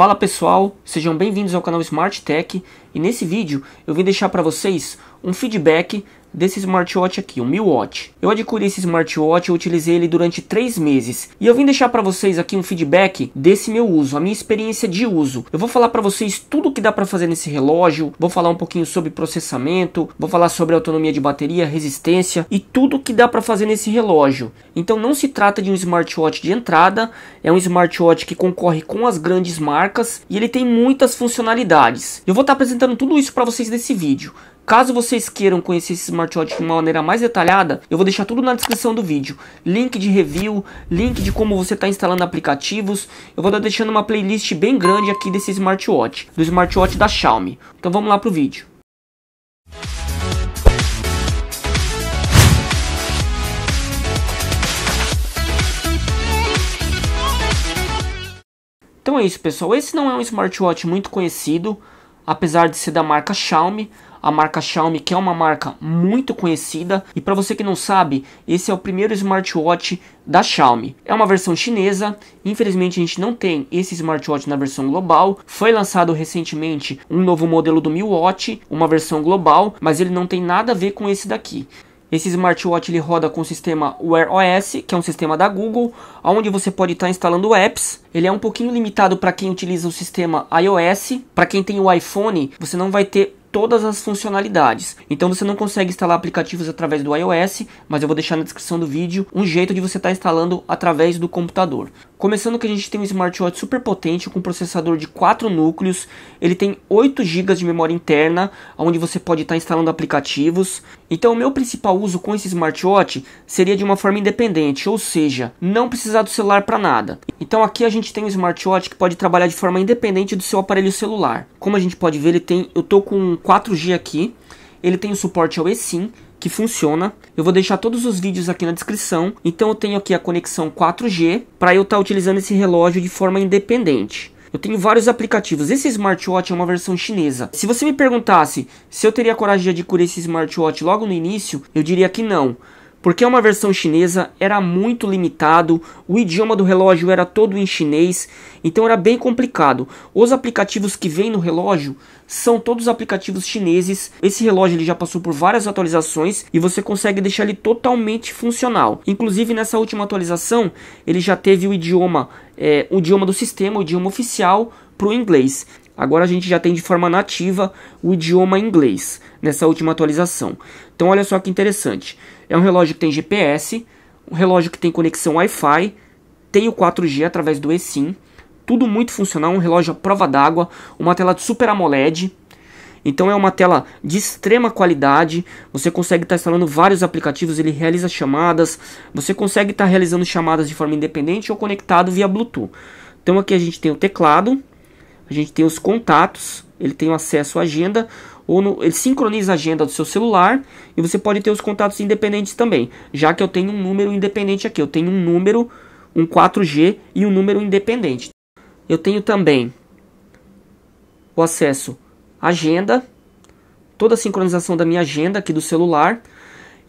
Fala pessoal, sejam bem-vindos ao canal Smart Tech e nesse vídeo eu vim deixar para vocês um feedback desse smartwatch aqui, o Mi Watch. Eu adquiri esse smartwatch, eu utilizei ele durante 3 meses. E eu vim deixar para vocês aqui um feedback desse meu uso, a minha experiência de uso. Eu vou falar para vocês tudo que dá para fazer nesse relógio, vou falar um pouquinho sobre processamento, vou falar sobre autonomia de bateria, resistência e tudo que dá para fazer nesse relógio. Então não se trata de um smartwatch de entrada, é um smartwatch que concorre com as grandes marcas e ele tem muitas funcionalidades. Eu vou estar tá apresentando tudo isso para vocês nesse vídeo. Caso vocês queiram conhecer esse smartwatch de uma maneira mais detalhada, eu vou deixar tudo na descrição do vídeo. Link de review, link de como você está instalando aplicativos. Eu vou estar deixando uma playlist bem grande aqui desse smartwatch, do smartwatch da Xiaomi. Então vamos lá pro vídeo. Então é isso pessoal, esse não é um smartwatch muito conhecido, apesar de ser da marca Xiaomi, a marca Xiaomi, que é uma marca muito conhecida. E para você que não sabe, esse é o primeiro smartwatch da Xiaomi. É uma versão chinesa, infelizmente a gente não tem esse smartwatch na versão global. Foi lançado recentemente um novo modelo do Mi Watch, uma versão global, mas ele não tem nada a ver com esse daqui. Esse smartwatch ele roda com o sistema Wear OS, que é um sistema da Google, onde você pode estar tá instalando apps. Ele é um pouquinho limitado para quem utiliza o sistema iOS. Para quem tem o iPhone, você não vai ter todas as funcionalidades. Então você não consegue instalar aplicativos através do iOS, mas eu vou deixar na descrição do vídeo um jeito de você estar tá instalando através do computador. Começando que a gente tem um smartwatch super potente com processador de 4 núcleos, ele tem 8 GB de memória interna, onde você pode estar tá instalando aplicativos. Então, o meu principal uso com esse smartwatch seria de uma forma independente, ou seja, não precisar do celular para nada. Então, aqui a gente tem um smartwatch que pode trabalhar de forma independente do seu aparelho celular. Como a gente pode ver, ele tem, eu tô com 4G aqui, ele tem o suporte ao eSIM, que funciona. Eu vou deixar todos os vídeos aqui na descrição. Então eu tenho aqui a conexão 4G para eu estar tá utilizando esse relógio de forma independente. Eu tenho vários aplicativos. Esse smartwatch é uma versão chinesa. Se você me perguntasse se eu teria coragem de adquirir esse smartwatch logo no início, eu diria que não. Porque é uma versão chinesa era muito limitado, o idioma do relógio era todo em chinês, então era bem complicado. Os aplicativos que vêm no relógio são todos aplicativos chineses. Esse relógio ele já passou por várias atualizações e você consegue deixar ele totalmente funcional. Inclusive nessa última atualização ele já teve o idioma, é, o idioma do sistema, o idioma oficial para o inglês. Agora a gente já tem de forma nativa o idioma inglês nessa última atualização. Então olha só que interessante. É um relógio que tem GPS, um relógio que tem conexão Wi-Fi, tem o 4G através do eSIM, tudo muito funcional, um relógio à prova d'água, uma tela de Super AMOLED, então é uma tela de extrema qualidade, você consegue estar tá instalando vários aplicativos, ele realiza chamadas, você consegue estar tá realizando chamadas de forma independente ou conectado via Bluetooth. Então aqui a gente tem o teclado, a gente tem os contatos, ele tem acesso à agenda, ou no, ele sincroniza a agenda do seu celular e você pode ter os contatos independentes também. Já que eu tenho um número independente aqui, eu tenho um número, um 4G e um número independente. Eu tenho também o acesso à agenda, toda a sincronização da minha agenda aqui do celular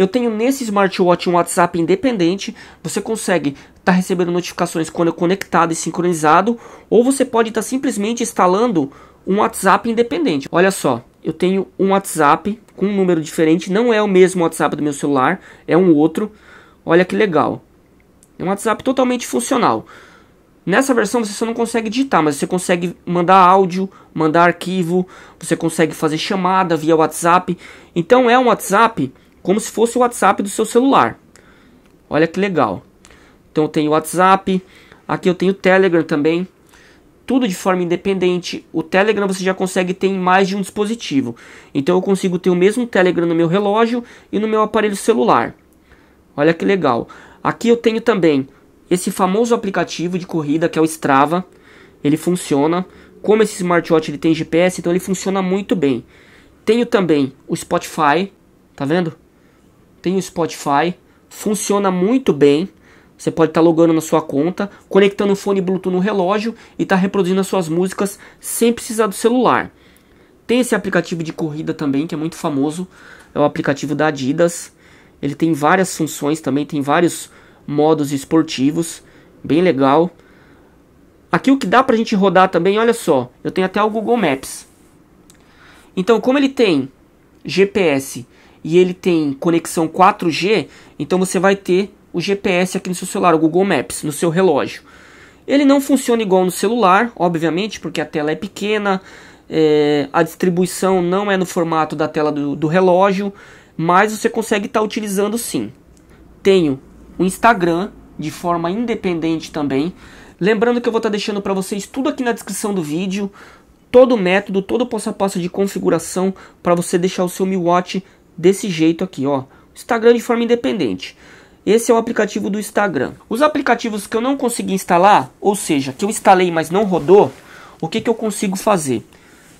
eu tenho nesse smartwatch um WhatsApp independente, você consegue estar tá recebendo notificações quando é conectado e sincronizado, ou você pode estar tá simplesmente instalando um WhatsApp independente. Olha só, eu tenho um WhatsApp com um número diferente, não é o mesmo WhatsApp do meu celular, é um outro. Olha que legal. É um WhatsApp totalmente funcional. Nessa versão você só não consegue digitar, mas você consegue mandar áudio, mandar arquivo, você consegue fazer chamada via WhatsApp. Então é um WhatsApp como se fosse o WhatsApp do seu celular. Olha que legal. Então eu tenho WhatsApp, aqui eu tenho Telegram também. Tudo de forma independente. O Telegram você já consegue ter em mais de um dispositivo. Então eu consigo ter o mesmo Telegram no meu relógio e no meu aparelho celular. Olha que legal. Aqui eu tenho também esse famoso aplicativo de corrida que é o Strava. Ele funciona. Como esse smartwatch ele tem GPS, então ele funciona muito bem. Tenho também o Spotify, tá vendo? tem o Spotify, funciona muito bem. Você pode estar tá logando na sua conta, conectando o fone Bluetooth no relógio e estar tá reproduzindo as suas músicas sem precisar do celular. Tem esse aplicativo de corrida também, que é muito famoso, é o aplicativo da Adidas. Ele tem várias funções também, tem vários modos esportivos, bem legal. Aqui o que dá pra gente rodar também, olha só, eu tenho até o Google Maps. Então, como ele tem GPS e ele tem conexão 4G, então você vai ter o GPS aqui no seu celular, o Google Maps, no seu relógio. Ele não funciona igual no celular, obviamente, porque a tela é pequena, é, a distribuição não é no formato da tela do, do relógio, mas você consegue estar tá utilizando sim. Tenho o Instagram de forma independente também. Lembrando que eu vou estar tá deixando para vocês tudo aqui na descrição do vídeo, todo o método, todo o passo a passo de configuração para você deixar o seu Mi Watch desse jeito aqui, ó. Instagram de forma independente. Esse é o aplicativo do Instagram. Os aplicativos que eu não consegui instalar, ou seja, que eu instalei mas não rodou, o que, que eu consigo fazer?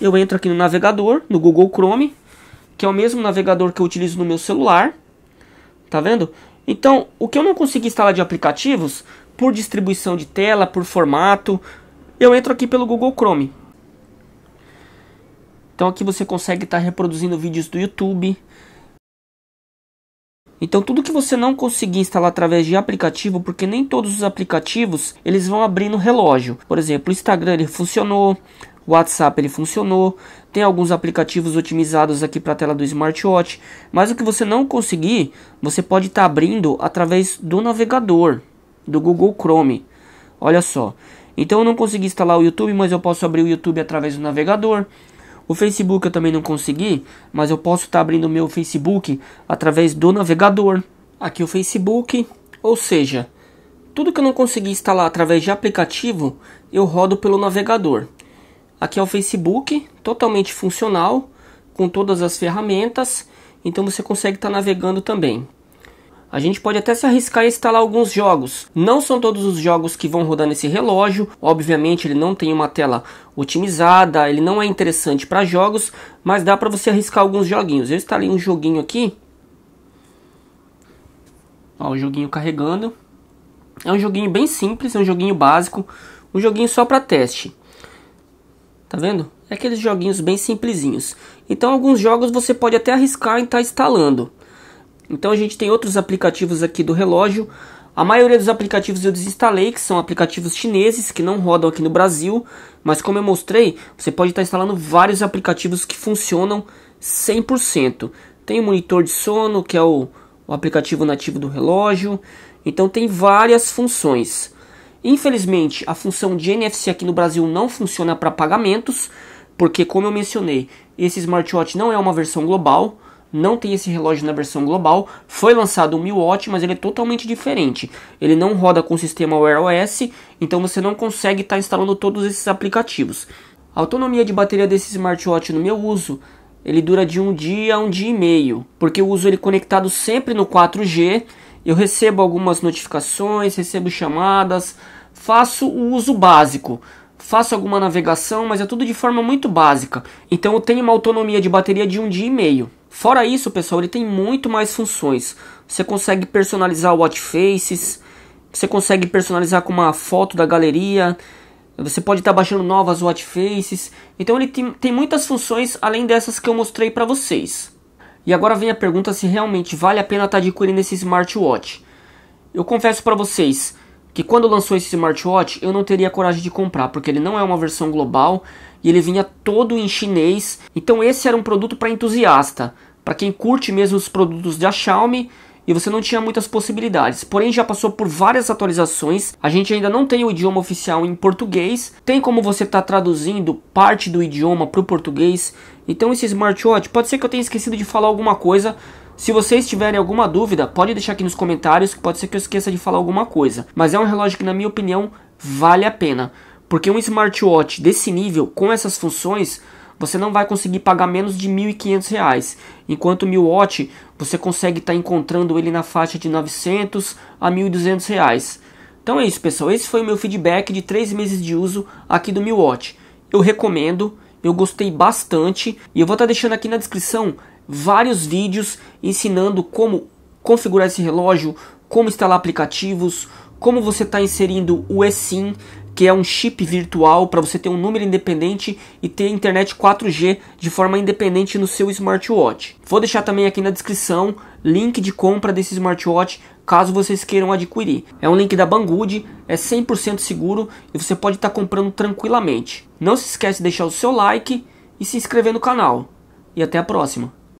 Eu entro aqui no navegador, no Google Chrome, que é o mesmo navegador que eu utilizo no meu celular. Tá vendo? Então, o que eu não consegui instalar de aplicativos, por distribuição de tela, por formato, eu entro aqui pelo Google Chrome. Então aqui você consegue estar tá reproduzindo vídeos do YouTube. Então tudo que você não conseguir instalar através de aplicativo, porque nem todos os aplicativos eles vão abrir no relógio. Por exemplo, o Instagram ele funcionou, o WhatsApp ele funcionou, tem alguns aplicativos otimizados aqui para a tela do smartwatch, mas o que você não conseguir, você pode estar tá abrindo através do navegador, do Google Chrome. Olha só. Então eu não consegui instalar o YouTube, mas eu posso abrir o YouTube através do navegador. O Facebook eu também não consegui, mas eu posso estar tá abrindo o meu Facebook através do navegador. Aqui o Facebook, ou seja, tudo que eu não consegui instalar através de aplicativo, eu rodo pelo navegador. Aqui é o Facebook, totalmente funcional, com todas as ferramentas, então você consegue estar tá navegando também a gente pode até se arriscar a instalar alguns jogos. Não são todos os jogos que vão rodar nesse relógio, obviamente ele não tem uma tela otimizada, ele não é interessante para jogos, mas dá para você arriscar alguns joguinhos. Eu instalei um joguinho aqui. Ó, o joguinho carregando. É um joguinho bem simples, é um joguinho básico, um joguinho só para teste. Tá vendo? É aqueles joguinhos bem simplesinhos. Então alguns jogos você pode até arriscar em estar tá instalando. Então a gente tem outros aplicativos aqui do relógio. A maioria dos aplicativos eu desinstalei, que são aplicativos chineses que não rodam aqui no Brasil, mas como eu mostrei, você pode estar instalando vários aplicativos que funcionam 100%. Tem o monitor de sono, que é o, o aplicativo nativo do relógio, então tem várias funções. Infelizmente, a função de NFC aqui no Brasil não funciona para pagamentos, porque como eu mencionei, esse smartwatch não é uma versão global, não tem esse relógio na versão global. Foi lançado o Mi Watch, mas ele é totalmente diferente. Ele não roda com o sistema Wear OS, então você não consegue estar tá instalando todos esses aplicativos. A autonomia de bateria desse smartwatch no meu uso, ele dura de um dia a um dia e meio, porque eu uso ele conectado sempre no 4G. Eu recebo algumas notificações, recebo chamadas, faço o uso básico faço alguma navegação, mas é tudo de forma muito básica. Então eu tenho uma autonomia de bateria de um dia e meio. Fora isso, pessoal, ele tem muito mais funções. Você consegue personalizar o watch faces, você consegue personalizar com uma foto da galeria, você pode estar tá baixando novas watch faces. Então ele tem, tem muitas funções além dessas que eu mostrei para vocês. E agora vem a pergunta se realmente vale a pena estar tá adquirindo esse smartwatch. Eu confesso para vocês, que quando lançou esse smartwatch eu não teria coragem de comprar, porque ele não é uma versão global e ele vinha todo em chinês. Então esse era um produto para entusiasta, para quem curte mesmo os produtos da Xiaomi e você não tinha muitas possibilidades. Porém, já passou por várias atualizações. A gente ainda não tem o idioma oficial em português. Tem como você estar tá traduzindo parte do idioma para o português. Então, esse smartwatch pode ser que eu tenha esquecido de falar alguma coisa, se vocês tiverem alguma dúvida, pode deixar aqui nos comentários que pode ser que eu esqueça de falar alguma coisa. Mas é um relógio que, na minha opinião, vale a pena. Porque um smartwatch desse nível, com essas funções, você não vai conseguir pagar menos de R$ 1.500, enquanto o Milwaukee você consegue estar tá encontrando ele na faixa de R$ 900 a R$ 1.200. Então é isso, pessoal. Esse foi o meu feedback de 3 meses de uso aqui do Milwaukee. Eu recomendo, eu gostei bastante e eu vou estar tá deixando aqui na descrição vários vídeos ensinando como configurar esse relógio, como instalar aplicativos, como você está inserindo o eSIM, que é um chip virtual para você ter um número independente e ter internet 4G de forma independente no seu smartwatch. Vou deixar também aqui na descrição link de compra desse smartwatch caso vocês queiram adquirir. É um link da Banggood, é 100% seguro e você pode estar tá comprando tranquilamente. Não se esquece de deixar o seu like e se inscrever no canal. E até a próxima.